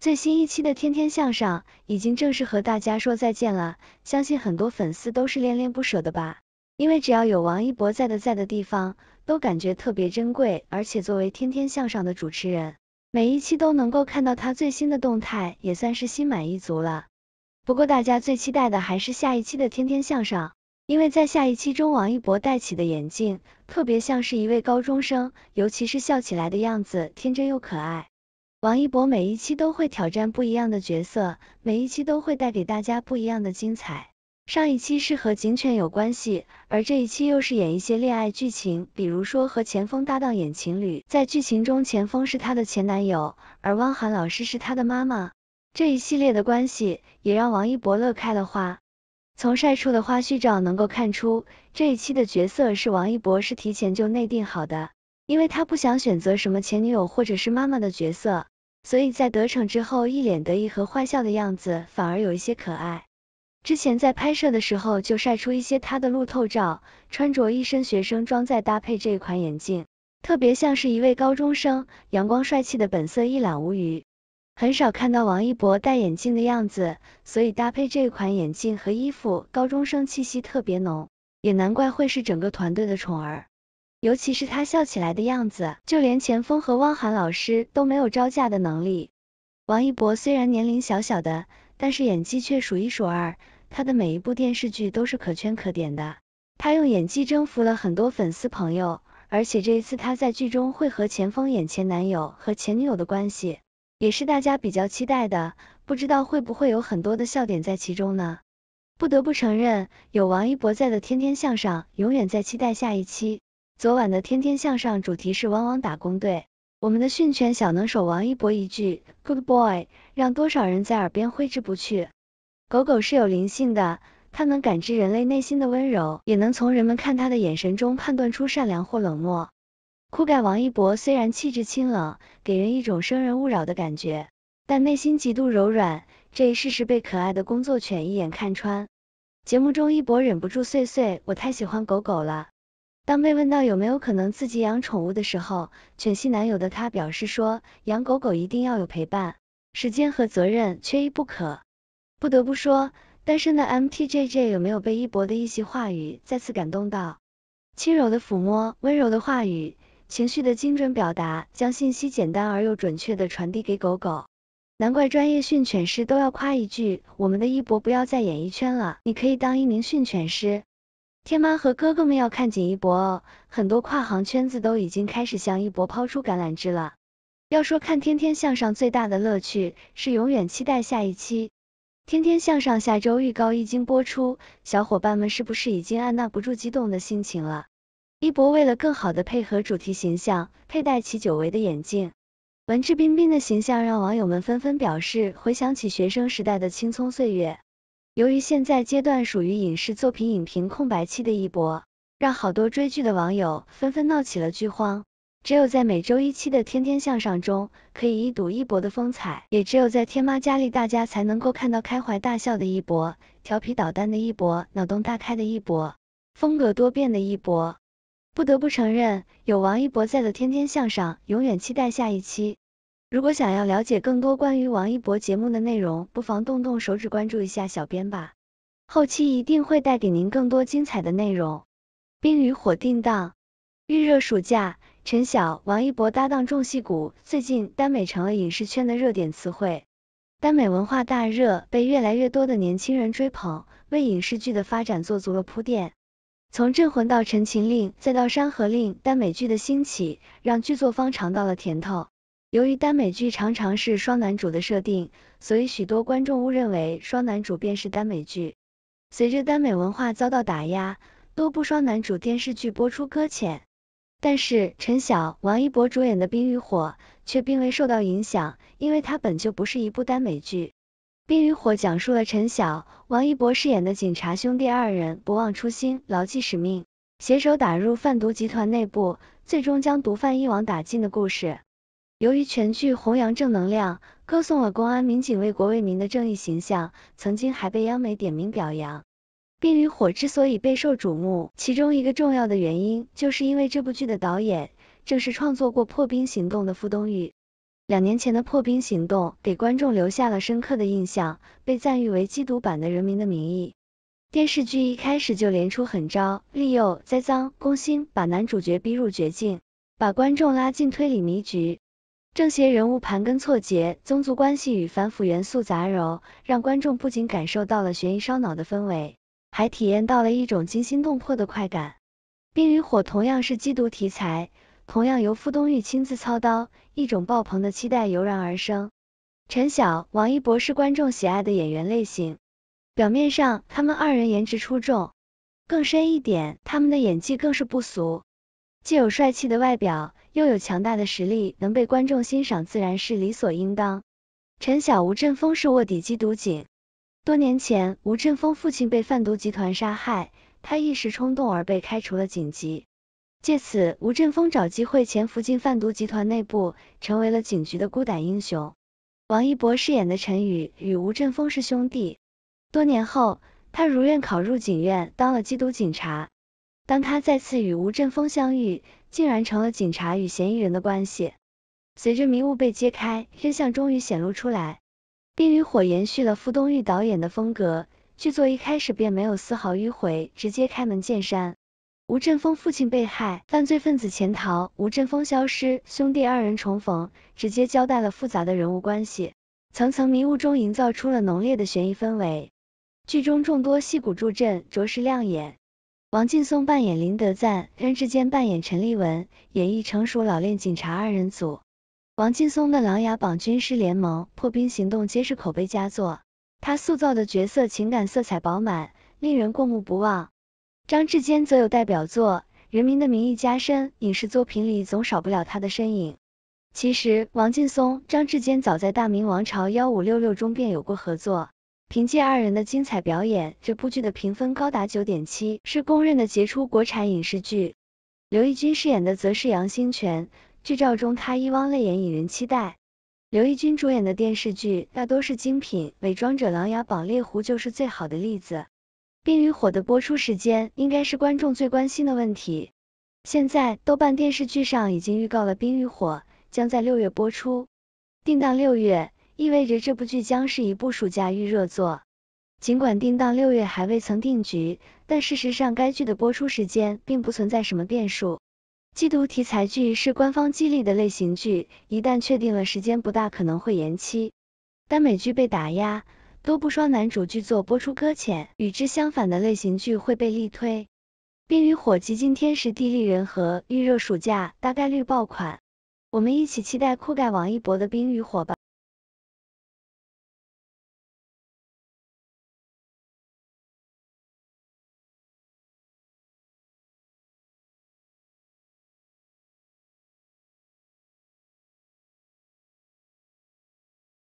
最新一期的《天天向上》已经正式和大家说再见了，相信很多粉丝都是恋恋不舍的吧？因为只要有王一博在的在的地方，都感觉特别珍贵。而且作为《天天向上》的主持人，每一期都能够看到他最新的动态，也算是心满意足了。不过大家最期待的还是下一期的《天天向上》，因为在下一期中，王一博戴起的眼镜特别像是一位高中生，尤其是笑起来的样子，天真又可爱。王一博每一期都会挑战不一样的角色，每一期都会带给大家不一样的精彩。上一期是和警犬有关系，而这一期又是演一些恋爱剧情，比如说和钱枫搭档演情侣，在剧情中钱枫是他的前男友，而汪涵老师是他的妈妈。这一系列的关系也让王一博乐开了花。从晒出的花絮照能够看出，这一期的角色是王一博是提前就内定好的。因为他不想选择什么前女友或者是妈妈的角色，所以在得逞之后一脸得意和坏笑的样子，反而有一些可爱。之前在拍摄的时候就晒出一些他的路透照，穿着一身学生装，再搭配这一款眼镜，特别像是一位高中生，阳光帅气的本色一览无余。很少看到王一博戴眼镜的样子，所以搭配这款眼镜和衣服，高中生气息特别浓，也难怪会是整个团队的宠儿。尤其是他笑起来的样子，就连钱枫和汪涵老师都没有招架的能力。王一博虽然年龄小小的，但是演技却数一数二，他的每一部电视剧都是可圈可点的。他用演技征服了很多粉丝朋友，而且这一次他在剧中会和钱枫演前男友和前女友的关系，也是大家比较期待的，不知道会不会有很多的笑点在其中呢？不得不承认，有王一博在的《天天向上》，永远在期待下一期。昨晚的《天天向上》主题是汪汪打工队，我们的训犬小能手王一博一句 “good boy”，让多少人在耳边挥之不去。狗狗是有灵性的，它能感知人类内心的温柔，也能从人们看它的眼神中判断出善良或冷漠。酷盖王一博虽然气质清冷，给人一种生人勿扰的感觉，但内心极度柔软，这一事实被可爱的工作犬一眼看穿。节目中，一博忍不住碎碎：“我太喜欢狗狗了。”当被问到有没有可能自己养宠物的时候，犬系男友的他表示说，养狗狗一定要有陪伴、时间和责任，缺一不可。不得不说，单身的 MTJJ 有没有被一博的一席话语再次感动到？轻柔的抚摸，温柔的话语，情绪的精准表达，将信息简单而又准确的传递给狗狗。难怪专业训犬师都要夸一句，我们的一博不要在演艺圈了，你可以当一名训犬师。天妈和哥哥们要看紧一博哦，很多跨行圈子都已经开始向一博抛出橄榄枝了。要说看《天天向上》最大的乐趣，是永远期待下一期《天天向上》。下周预告一经播出，小伙伴们是不是已经按捺不住激动的心情了？一博为了更好的配合主题形象，佩戴起久违的眼镜，文质彬彬的形象让网友们纷纷表示回想起学生时代的青葱岁月。由于现在阶段属于影视作品影评空白期的一博，让好多追剧的网友纷纷闹起了剧荒。只有在每周一期的《天天向上》中，可以一睹一博的风采；也只有在天妈家里，大家才能够看到开怀大笑的一博，调皮捣蛋的一博，脑洞大开的一博，风格多变的一博。不得不承认，有王一博在的《天天向上》，永远期待下一期。如果想要了解更多关于王一博节目的内容，不妨动动手指关注一下小编吧，后期一定会带给您更多精彩的内容。冰与火定档，预热暑假，陈晓、王一博搭档重戏骨。最近，耽美成了影视圈的热点词汇，耽美文化大热，被越来越多的年轻人追捧，为影视剧的发展做足了铺垫。从《镇魂》到《陈情令》，再到《山河令》，耽美剧的兴起让剧作方尝到了甜头。由于耽美剧常常是双男主的设定，所以许多观众误认为双男主便是耽美剧。随着耽美文化遭到打压，多部双男主电视剧播出搁浅。但是陈晓、王一博主演的《冰与火》却并未受到影响，因为他本就不是一部耽美剧。《冰与火》讲述了陈晓、王一博饰演的警察兄弟二人不忘初心、牢记使命，携手打入贩毒集团内部，最终将毒贩一网打尽的故事。由于全剧弘扬正能量，歌颂了公安民警为国为民的正义形象，曾经还被央媒点名表扬。《冰与火》之所以备受瞩目，其中一个重要的原因，就是因为这部剧的导演正是创作过《破冰行动》的傅东玉。两年前的《破冰行动》给观众留下了深刻的印象，被赞誉为缉毒版的《人民的名义》。电视剧一开始就连出狠招，利诱、栽赃、攻心，把男主角逼入绝境，把观众拉进推理迷局。正邪人物盘根错节，宗族关系与反腐元素杂糅，让观众不仅感受到了悬疑烧脑的氛围，还体验到了一种惊心动魄的快感。冰与火同样是缉毒题材，同样由傅东玉亲自操刀，一种爆棚的期待油然而生。陈晓、王一博是观众喜爱的演员类型，表面上他们二人颜值出众，更深一点，他们的演技更是不俗。既有帅气的外表，又有强大的实力，能被观众欣赏自然是理所应当。陈晓吴振峰是卧底缉毒警。多年前，吴振峰父亲被贩毒集团杀害，他一时冲动而被开除了警籍。借此，吴振峰找机会潜伏进贩毒集团内部，成为了警局的孤胆英雄。王一博饰演的陈宇与吴振峰是兄弟。多年后，他如愿考入警院，当了缉毒警察。当他再次与吴振峰相遇，竟然成了警察与嫌疑人的关系。随着迷雾被揭开，真相终于显露出来，并与火延续了傅东育导演的风格。剧作一开始便没有丝毫迂回，直接开门见山。吴振峰父亲被害，犯罪分子潜逃，吴振峰消失，兄弟二人重逢，直接交代了复杂的人物关系，层层迷雾中营造出了浓烈的悬疑氛围。剧中众多戏骨助阵，着实亮眼。王劲松扮演林德赞，任志坚扮演陈立文，演绎成熟老练警察二人组。王劲松的《琅琊榜》《军师联盟》《破冰行动》皆是口碑佳作，他塑造的角色情感色彩饱满，令人过目不忘。张志坚则有代表作《人民的名义》，加深影视作品里总少不了他的身影。其实，王劲松、张志坚早在《大明王朝幺五六六》中便有过合作。凭借二人的精彩表演，这部剧的评分高达九点七，是公认的杰出国产影视剧。刘奕君饰演的则是杨兴权，剧照中他一汪泪眼，引人期待。刘奕君主演的电视剧大多是精品，《伪装者》《琅琊榜》《猎狐》就是最好的例子。《冰与火》的播出时间应该是观众最关心的问题。现在，豆瓣电视剧上已经预告了《冰与火》，将在六月播出，定档六月。意味着这部剧将是一部暑假预热作。尽管定档六月还未曾定局，但事实上该剧的播出时间并不存在什么变数。缉毒题材剧是官方激励的类型剧，一旦确定了时间，不大可能会延期。耽美剧被打压，多部双男主剧作播出搁浅，与之相反的类型剧会被力推，冰与火极尽天时地利人和，预热暑假大概率爆款。我们一起期待酷盖王一博的《冰与火》吧。